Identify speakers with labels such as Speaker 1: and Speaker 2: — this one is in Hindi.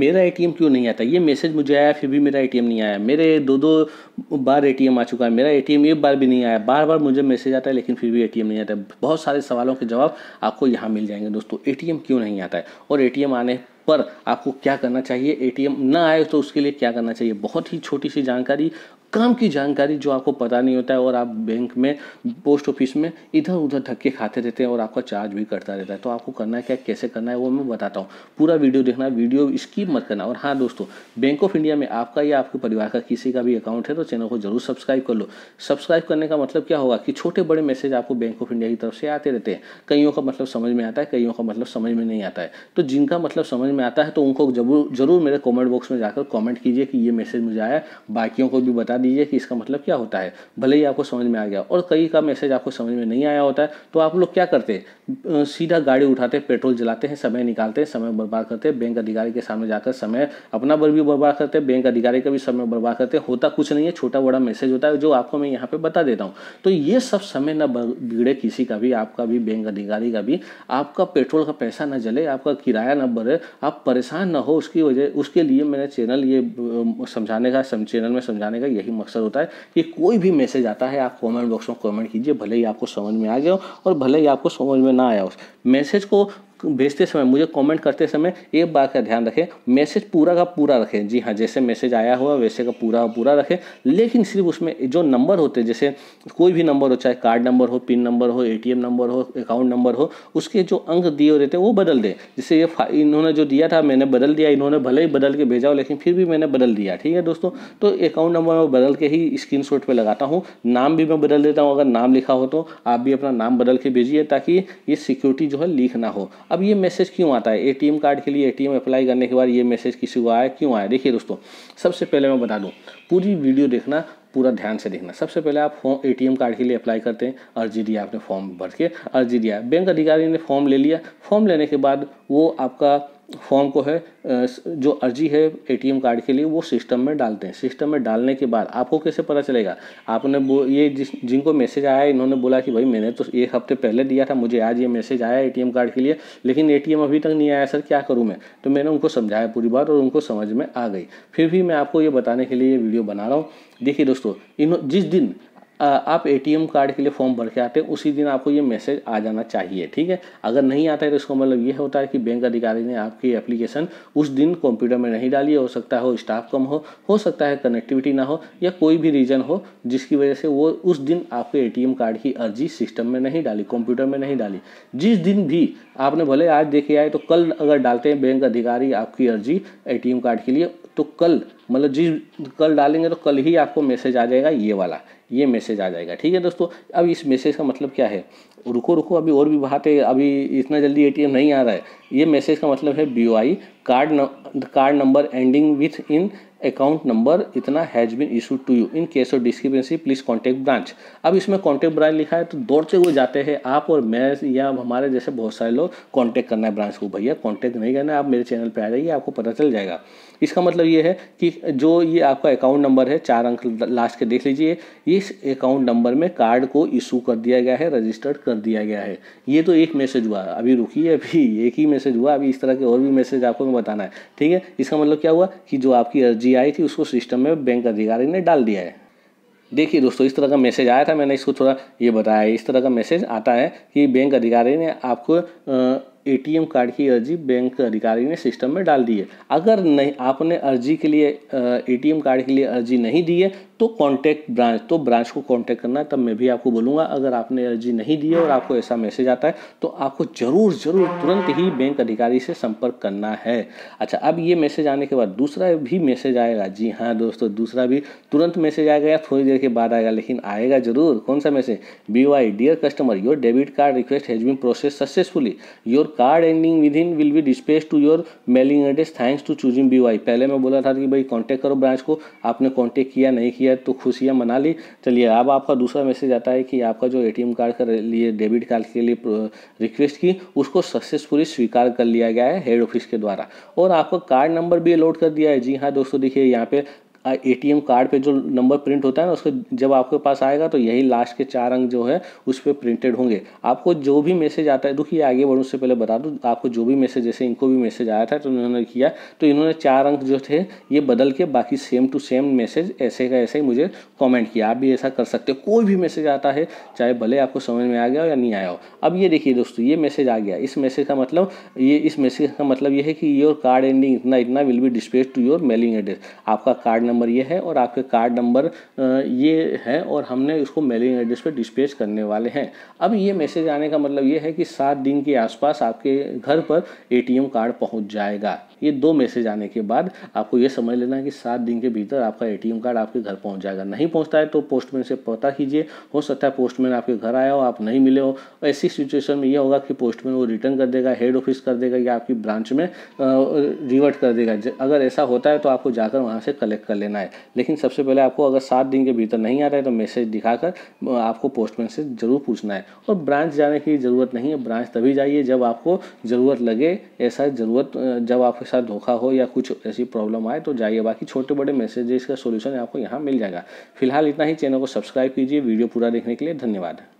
Speaker 1: मेरा एटीएम क्यों नहीं आता ये मैसेज मुझे आया फिर भी मेरा एटीएम नहीं आया मेरे दो दो बार एटीएम आ चुका है मेरा एटीएम एक बार भी नहीं आया बार बार मुझे मैसेज आता है लेकिन फिर भी एटीएम नहीं आता बहुत सारे सवालों के जवाब आपको यहाँ मिल जाएंगे दोस्तों एटीएम क्यों नहीं आता है और एटीएम आने पर आपको क्या करना चाहिए एटीएम ना आए तो उसके लिए क्या करना चाहिए बहुत ही छोटी सी जानकारी काम की जानकारी जो आपको पता नहीं होता है और आप बैंक में पोस्ट ऑफिस में इधर उधर धक्के खाते रहते हैं और आपका चार्ज भी करता रहता है तो आपको करना है क्या कैसे करना है वो मैं बताता हूँ पूरा वीडियो देखना वीडियो इसकी मत करना और हाँ दोस्तों बैंक ऑफ इंडिया में आपका या आपके परिवार का किसी का भी अकाउंट है तो चैनल को जरूर सब्सक्राइब कर लो सब्सक्राइब करने का मतलब क्या होगा कि छोटे बड़े मैसेज आपको बैंक ऑफ इंडिया की तरफ से आते रहते हैं कईयों का मतलब समझ में आता है कईयों का मतलब समझ में नहीं आता है तो जिनका मतलब समझ में आता है तो उनको जरूर जरूर मेरे कॉमेंट बॉक्स में जाकर कॉमेंट कीजिए कि ये मैसेज मुझे आया बाकियों को भी बता दीजिए कि इसका मतलब क्या होता है भले ही आपको समझ में आ गया और कई का मैसेज आपको समझ में नहीं आया होता है तो आप लोग क्या करते हैं सीधा गाड़ी उठाते हैं पेट्रोल जलाते हैं समय निकालते हैं समय बर्बाद करते हैं बैंक अधिकारी के सामने जाकर समय अपना बल भी बर्बाद करते हैं बैंक अधिकारी का भी समय बर्बाद करते हैं होता कुछ नहीं है छोटा बड़ा मैसेज होता है जो आपको मैं यहाँ पर बता देता हूँ तो ये सब समय ना बिगड़े किसी का भी आपका भी बैंक अधिकारी का भी आपका पेट्रोल का पैसा ना जले आपका किराया ना बढ़े आप परेशान ना हो उसकी वजह उसके लिए मैंने चैनल ये समझाने का चैनल में समझाने का यही ही मकसद होता है कि कोई भी मैसेज आता है आप कमेंट बॉक्स में कमेंट कीजिए भले ही आपको समझ में आ गया हो और भले ही आपको समझ में ना आया हो मैसेज को भेजते समय मुझे कमेंट करते समय एक बात का ध्यान रखें मैसेज पूरा का पूरा रखें जी हाँ जैसे मैसेज आया हुआ वैसे का पूरा का पूरा रखें लेकिन सिर्फ उसमें जो नंबर होते हैं जैसे कोई भी नंबर हो चाहे कार्ड नंबर हो पिन नंबर हो ए नंबर हो अकाउंट नंबर हो उसके जो अंक दिए हुए रहते वो बदल दें जैसे ये इन्होंने जो दिया था मैंने बदल दिया इन्होंने भले ही बदल के भेजा हो लेकिन फिर भी मैंने बदल दिया ठीक है दोस्तों तो अकाउंट नंबर में बदल के ही स्क्रीन शॉट पर लगाता हूँ नाम भी मैं बदल देता हूँ अगर नाम लिखा हो तो आप भी अपना नाम बदल के भेजिए ताकि ये सिक्योरिटी जो है लीक ना हो अब ये मैसेज क्यों आता है एटीएम कार्ड के लिए एटीएम अप्लाई करने के बाद ये मैसेज किसी को आया क्यों आया देखिए दोस्तों सबसे पहले मैं बता दूँ पूरी वीडियो देखना पूरा ध्यान से देखना सबसे पहले आप फॉर्म ए कार्ड के लिए अप्लाई करते हैं अर्जी दिया आपने फॉर्म भर के अर्जी दिया बैंक अधिकारी ने फॉर्म ले लिया फॉर्म लेने के बाद वो आपका फॉर्म को है जो अर्जी है एटीएम कार्ड के लिए वो सिस्टम में डालते हैं सिस्टम में डालने के बाद आपको कैसे पता चलेगा आपने वो ये जिस जिनको मैसेज आया इन्होंने बोला कि भाई मैंने तो एक हफ्ते पहले दिया था मुझे आज ये मैसेज आया एटीएम कार्ड के लिए लेकिन एटीएम अभी तक नहीं आया सर क्या करूँ मैं तो मैंने उनको समझाया पूरी बात और उनको समझ में आ गई फिर भी मैं आपको ये बताने के लिए ये वीडियो बना रहा हूँ देखिए दोस्तों इन जिस दिन आप एटीएम कार्ड के लिए फॉर्म भर के आते हैं उसी दिन आपको ये मैसेज आ जाना चाहिए ठीक है अगर नहीं आता है तो इसका मतलब ये होता है कि बैंक अधिकारी ने आपकी एप्लीकेशन उस दिन कंप्यूटर में नहीं डाली हो सकता हो स्टाफ कम हो हो सकता है कनेक्टिविटी ना हो या कोई भी रीज़न हो जिसकी वजह से वो उस दिन आपके ए कार्ड की अर्जी सिस्टम में नहीं डाली कंप्यूटर में नहीं डाली जिस दिन भी आपने भले आज देखे आए तो कल अगर डालते हैं बैंक अधिकारी आपकी अर्जी ए कार्ड के लिए तो कल मतलब जिस कल डालेंगे तो कल ही आपको मैसेज आ जाएगा ये वाला ये मैसेज आ जाएगा ठीक है दोस्तों अब इस मैसेज का मतलब क्या है रुको रुको अभी और भी बात है अभी इतना जल्दी एटीएम नहीं आ रहा है ये मैसेज का मतलब है बीओआई कार्ड न, card number ending with in account number इतना has been issue to you in case of discrepancy please contact branch अब इसमें कॉन्टैक्ट ब्रांच लिखा है तो दौड़ते हुए जाते हैं आप और मैं या हमारे जैसे बहुत सारे लोग कॉन्टैक्ट करना है ब्रांच को भैया कॉन्टैक्ट नहीं करना है आप मेरे चैनल पर आ जाइए आपको पता चल जाएगा इसका मतलब ये है कि जो ये आपका अकाउंट नंबर है चार अंक लास्ट के देख लीजिए इस अकाउंट नंबर में कार्ड को इशू कर दिया गया है रजिस्टर्ड कर दिया गया है ये तो एक मैसेज हुआ अभी रुकिए अभी एक ही मैसेज हुआ अभी इस तरह के और भी मैसेज आपको मैं बताना है ठीक है इसका मतलब क्या हुआ कि जो आपकी अर्जी सी आई थी उसको सिस्टम में बैंक अधिकारी ने डाल दिया है देखिए दोस्तों इस तरह का मैसेज आया था मैंने इसको थोड़ा ये बताया इस तरह का मैसेज आता है कि बैंक अधिकारी ने आपको एटीएम कार्ड की अर्जी बैंक अधिकारी ने सिस्टम में डाल दी है अगर नहीं आपने अर्जी के लिए एटीएम कार्ड के लिए अर्जी नहीं दी है तो कांटेक्ट ब्रांच तो ब्रांच को कांटेक्ट करना है तब मैं भी आपको बोलूँगा अगर आपने अर्जी नहीं दी है और आपको ऐसा मैसेज आता है तो आपको ज़रूर ज़रूर तुरंत ही बैंक अधिकारी से संपर्क करना है अच्छा अब ये मैसेज आने के बाद दूसरा भी मैसेज आएगा जी हाँ दोस्तों दूसरा भी तुरंत मैसेज आएगा या थोड़ी देर के बाद आएगा लेकिन आएगा ज़रूर कौन सा message B Y dear customer your debit card request has been process successfully your card ending with in will be dispatch to your mailing address thanks to choosing B Y पहले मैं बोला था कि भाई कॉन्टैक्ट करो ब्रांच को आपने कॉन्टैक्ट किया नहीं किया तो खुशियाँ मना ली चलिए अब आपका दूसरा मैसेज आता है कि आपका जो ए कार्ड के लिए डेबिट कार्ड के लिए रिक्वेस्ट की उसको सक्सेसफुली स्वीकार कर लिया गया है हेड ऑफिस के द्वारा और आपको कार्ड नंबर भी अलॉट कर दिया है जी हाँ दोस्तों देखिए यहाँ पे एटीएम कार्ड पे जो नंबर प्रिंट होता है ना उसके जब आपके पास आएगा तो यही लास्ट के चार अंक जो है उस पर प्रिंटेड होंगे आपको जो भी मैसेज आता है देखिए आगे बढ़ूँ उससे पहले बता दूँ आपको जो भी मैसेज जैसे इनको भी मैसेज आया था तो इन्होंने किया तो इन्होंने चार अंक जो थे ये बदल के बाकी सेम टू सेम मैसेज ऐसे का ऐसे ही मुझे कॉमेंट किया आप भी ऐसा कर सकते हो कोई भी मैसेज आता है चाहे भले आपको समझ में आ गया हो या नहीं आया हो अब ये देखिए दोस्तों ये मैसेज आ गया इस मैसेज का मतलब ये इस मैसेज का मतलब ये है कि योर कार्ड एंडिंग इतना इतना will be dispatch to your mailing address आपका कार्ड नंबर ये है और आपके कार्ड नंबर ये है और हमने इसको मेलिंग एड्रेस पर डिस्पेच करने वाले हैं अब ये मैसेज आने का मतलब ये है कि सात दिन के आसपास आपके घर पर एटीएम कार्ड पहुंच जाएगा ये दो मैसेज आने के बाद आपको ये समझ लेना है कि सात दिन के भीतर आपका ए कार्ड आपके घर पहुँच जाएगा नहीं पहुँचता है तो पोस्टमैन से पता कीजिए हो सकता है पोस्टमैन आपके घर आया हो आप नहीं मिले हो ऐसी सिचुएशन में यह होगा कि पोस्टमैन वो रिटर्न कर देगा हेड ऑफिस कर देगा या आपकी ब्रांच में रिवर्ट कर देगा अगर ऐसा होता है तो आपको जाकर वहाँ से कलेक्ट कर लेना है लेकिन सबसे पहले आपको अगर सात दिन के भीतर नहीं आ रहा है तो मैसेज दिखाकर आपको पोस्टमैन से ज़रूर पूछना है और ब्रांच जाने की ज़रूरत नहीं है ब्रांच तभी जाइए जब आपको ज़रूरत लगे ऐसा ज़रूरत जब आपके साथ धोखा हो या कुछ ऐसी प्रॉब्लम आए तो जाइए बाकी छोटे बड़े मैसेजेस का सोल्यूशन आपको यहाँ मिल जाएगा फिलहाल इतना ही चैनल को सब्सक्राइब कीजिए वीडियो पूरा देखने के लिए धन्यवाद